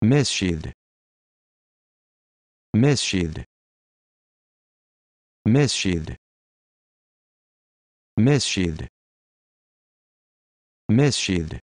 Mescil Mescil Mescil Mescil Mescil